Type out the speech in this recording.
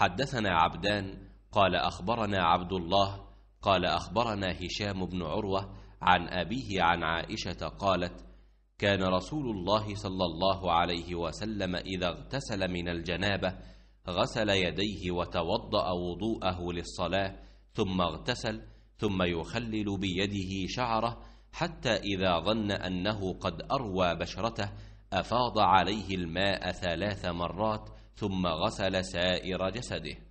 حدثنا عبدان قال أخبرنا عبد الله قال أخبرنا هشام بن عروة عن أبيه عن عائشة قالت كان رسول الله صلى الله عليه وسلم إذا اغتسل من الجنابة غسل يديه وتوضأ وضوءه للصلاة ثم اغتسل ثم يخلل بيده شعره حتى إذا ظن أنه قد أروى بشرته أفاض عليه الماء ثلاث مرات ثم غسل سائر جسده